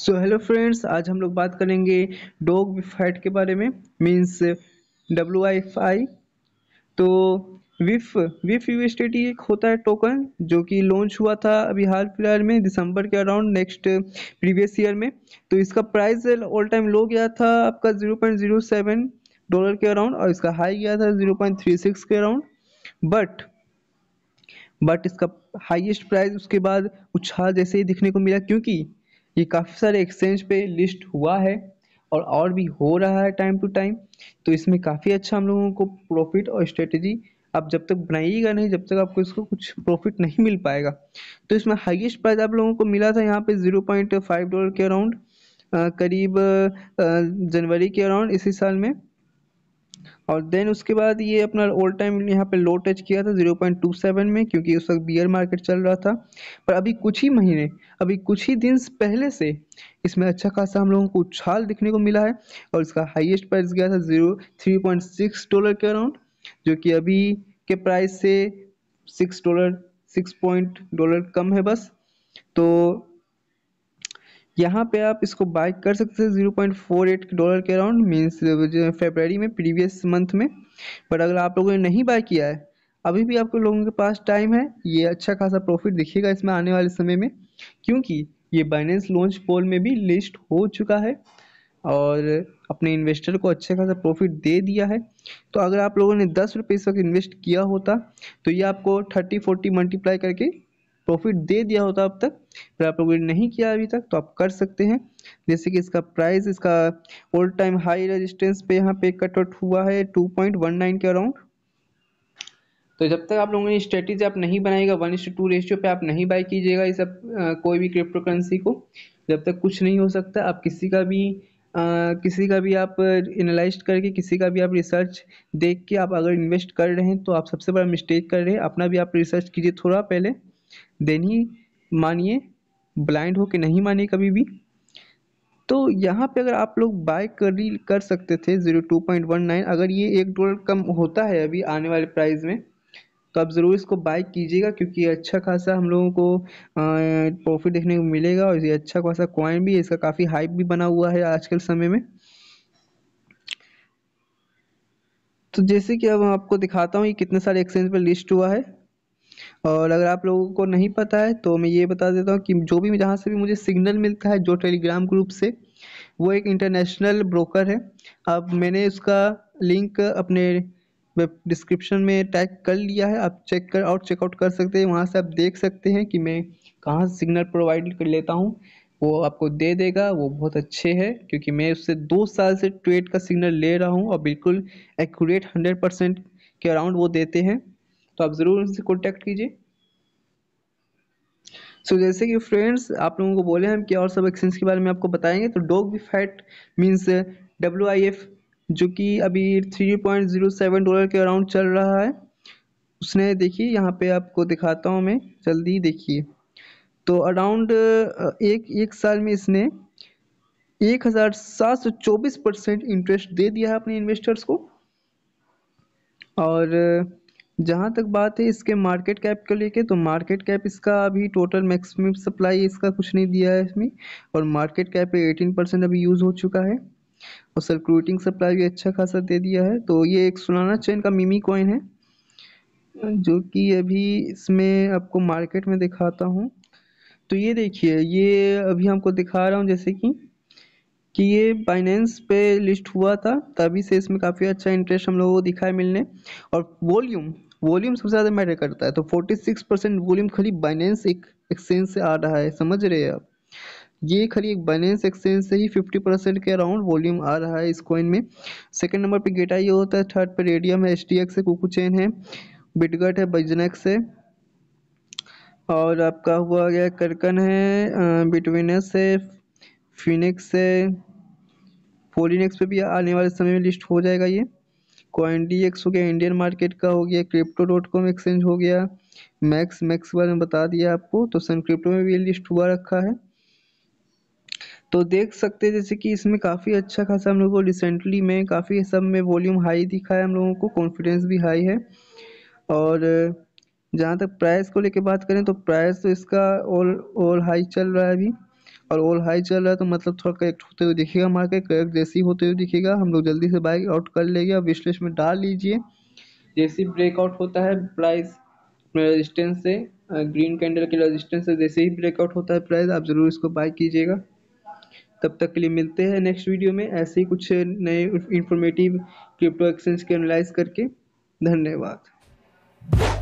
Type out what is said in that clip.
so hello friends आज हम लोग बात करेंगे डॉग फाइट के बारे में means W I F I तो विफ विफ यू एक होता है टोकन जो कि लॉन्च हुआ था अभी हाल फिलहाल में दिसंबर के अराउंड नेक्स्ट प्रीवियस ईयर में तो इसका प्राइस ऑल टाइम लो गया था आपका 0.07 डॉलर के अराउंड और इसका हाई गया था 0.36 के अराउंड बट बट इसका हाईएस्ट प्राइस उसके बाद उछाल जैसे ही दिखने को मिला क्योंकि ये काफ़ी सारे एक्सचेंज पे लिस्ट हुआ है और और भी हो रहा है टाइम टू टाइम तो इसमें काफ़ी अच्छा हम लोगों को प्रॉफिट और स्ट्रेटजी आप जब तक बनाइएगा नहीं जब तक आपको इसको कुछ प्रॉफिट नहीं मिल पाएगा तो इसमें हाईएस्ट प्राइस आप लोगों को मिला था यहाँ पे जीरो पॉइंट फाइव डॉलर के अराउंड करीब जनवरी के अराउंड इसी साल में और देन उसके बाद ये अपना ऑल टाइम यहाँ पे लो टच किया था 0.27 में क्योंकि उस वक्त बियर मार्केट चल रहा था पर अभी कुछ ही महीने अभी कुछ ही दिन पहले से इसमें अच्छा खासा हम लोगों को उछाल दिखने को मिला है और इसका हाईएस्ट प्राइस गया था zero three point six dollar के अराउंड जो कि अभी के प्राइस से six dollar six point dollar कम है बस तो यहाँ पे आप इसको बाय कर सकते हैं zero point four eight dollar के अराउंड मीन्स फेबररी में प्रीवियस मंथ में बट अगर आप लोगों ने नहीं बाय किया है अभी भी आपको लोगों के पास टाइम है ये अच्छा खासा प्रॉफिट दिखेगा इसमें आने वाले समय में क्योंकि ये बाइनेंस लॉन्च पोल में भी लिस्ट हो चुका है और अपने इन्वेस्टर को अच्छा खासा प्रॉफिट दे दिया है तो अगर आप लोगों ने दस रुपये इस वक्त इन्वेस्ट किया होता तो ये आपको थर्टी फोर्टी मल्टीप्लाई करके प्रॉफिट दे दिया होता अब तक फिर आप लोग नहीं किया अभी तक तो आप कर सकते हैं जैसे कि इसका प्राइस इसका ऑल टाइम हाई रेजिस्टेंस पे यहाँ पे आउट हुआ है 2.19 के अराउंड तो जब तक आप लोगों ने स्ट्रेटेजी आप नहीं बनाएगा वन इस टू रेशियो पे आप नहीं बाई कीजिएगा इस सब कोई भी क्रिप्टो करेंसी को जब तक कुछ नहीं हो सकता आप किसी का भी Uh, किसी का भी आप एनालाइज करके किसी का भी आप रिसर्च देख के आप अगर इन्वेस्ट कर रहे हैं तो आप सबसे बड़ा मिस्टेक कर रहे हैं अपना भी आप रिसर्च कीजिए थोड़ा पहले देन ही मानिए ब्लाइंड हो के नहीं मानिए कभी भी तो यहाँ पे अगर आप लोग बाय कर कर सकते थे zero two point one nine अगर ये एक डॉलर कम होता है अभी आने वाले प्राइस में तो आप ज़रूर इसको बाय कीजिएगा क्योंकि अच्छा खासा हम लोगों को प्रॉफिट देखने को मिलेगा और ये अच्छा खासा क्वाइन भी है इसका काफ़ी हाइप भी बना हुआ है आजकल समय में तो जैसे कि अब आपको दिखाता हूँ ये कितने सारे एक्सचेंज पर लिस्ट हुआ है और अगर आप लोगों को नहीं पता है तो मैं ये बता देता हूँ कि जो भी जहाँ से भी मुझे सिग्नल मिलता है जो टेलीग्राम ग्रुप से वो एक इंटरनेशनल ब्रोकर है अब मैंने उसका लिंक अपने वेब डिस्क्रिप्शन में टैग कर लिया है आप चेक कर और चेकआउट कर सकते हैं वहाँ से आप देख सकते हैं कि मैं कहाँ से सिग्नल प्रोवाइड कर लेता हूँ वो आपको दे देगा वो बहुत अच्छे है क्योंकि मैं उससे दो साल से ट्रेड का सिग्नल ले रहा हूँ और बिल्कुल एक्यूरेट हंड्रेड परसेंट के अराउंड वो देते हैं तो आप ज़रूर उनसे कॉन्टैक्ट कीजिए सो so, जैसे कि फ्रेंड्स आप लोगों को बोले हम कि और सब एक्सेंस के बारे में आपको बताएंगे तो डॉग भी fat means W I F जो कि अभी three point zero seven dollar के अराउंड चल रहा है उसने देखिए यहाँ पे आपको दिखाता हूँ मैं जल्दी देखिए तो अराउंड uh, एक एक साल में इसने एक हज़ार सात सौ चौबीस परसेंट इंटरेस्ट दे दिया है अपने इन्वेस्टर्स को और जहाँ तक बात है इसके मार्केट कैप को लेके तो मार्केट कैप इसका अभी टोटल मैक्सिमम सप्लाई इसका कुछ नहीं दिया है इसमें और मार्केट कैप पे 18 परसेंट अभी यूज़ हो चुका है और सर्कुलेटिंग सप्लाई भी अच्छा खासा दे दिया है तो ये एक सुनाना चेन का मिमी कॉइन है जो कि अभी इसमें आपको मार्केट में दिखाता हूँ तो ये देखिए ये अभी हमको दिखा रहा हूँ जैसे कि कि ये फाइनेंस पे लिस्ट हुआ था तभी से इसमें काफ़ी अच्छा इंटरेस्ट हम लोगों को दिखा है मिलने और वॉल्यूम वॉल्यूम सबसे ज़्यादा मैटर करता है तो 46 परसेंट वॉल्यूम खाली बाइनेंस एक एक्सचेंज से आ रहा है समझ रहे हैं आप ये खाली एक बाइनेंस एक्सचेंज से ही 50 परसेंट के अराउंड वॉल्यूम आ रहा है इस कॉइन में सेकंड नंबर पे गेटा ये होता है थर्ड पर रेडियम है एच डी एक्स है कुकू चेन है बिटगट है बजनेक्स है और आपका हुआ गया करकन है बिटविनस है फिनिक्स है फोलिनेक्स पे भी आने वाले समय में लिस्ट हो जाएगा ये कॉइन डी एक्स हो गया इंडियन मार्केट का हो गया क्रिप्टो डॉट कॉम एक्सचेंज हो गया मैक्स मैक्स बारे में बता दिया आपको तो सन क्रिप्टो में भी लिस्ट हुआ रखा है तो देख सकते हैं जैसे कि इसमें काफ़ी अच्छा खासा हम लोगों को रिसेंटली में काफ़ी सब में वॉल्यूम हाई दिखा है हम लोगों को कॉन्फिडेंस भी हाई है और जहाँ तक प्राइस को लेकर बात करें तो प्राइस तो इसका ऑल ऑल हाई चल रहा है अभी और ऑल हाई चल रहा है तो मतलब थोड़ा करेक्ट होते हुए दिखेगा मार्केट करेक्ट जैसी होते हुए दिखेगा हम लोग जल्दी से बाइक आउट कर लेंगे और विश्लेषण में डाल लीजिए जैसे ब्रेकआउट होता है प्राइस रेजिस्टेंस से ग्रीन कैंडल के रेजिस्टेंस से जैसे ही ब्रेकआउट होता है प्राइस आप ज़रूर इसको बाई कीजिएगा तब तक के लिए मिलते हैं नेक्स्ट वीडियो में ऐसे ही कुछ नए इन्फॉर्मेटिव क्रिप्टो एक्सचेंज के एनालाइज करके धन्यवाद